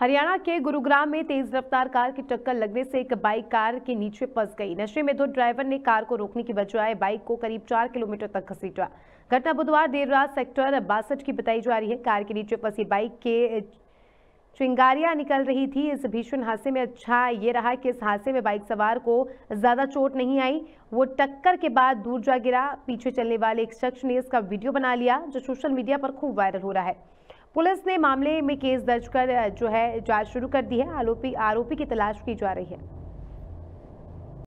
हरियाणा के गुरुग्राम में तेज रफ्तार कार की टक्कर लगने से एक बाइक कार के नीचे फंस गई नशे में धुत ड्राइवर ने कार को रोकने की बजाय बाइक को करीब चार किलोमीटर तक घसीटा घटना बुधवार देर रात सेक्टर बासठ की बताई जा रही है कार के नीचे फंसी बाइक के चिंगारियां निकल रही थी इस भीषण हादसे में अच्छा ये रहा कि इस हादसे में बाइक सवार को ज़्यादा चोट नहीं आई वो टक्कर के बाद दूर जा गिरा पीछे चलने वाले एक शख्स ने इसका वीडियो बना लिया जो सोशल मीडिया पर खूब वायरल हो रहा है पुलिस ने मामले में केस दर्ज कर जो है जांच शुरू कर दी है आरोपी आरोपी की तलाश की जा रही है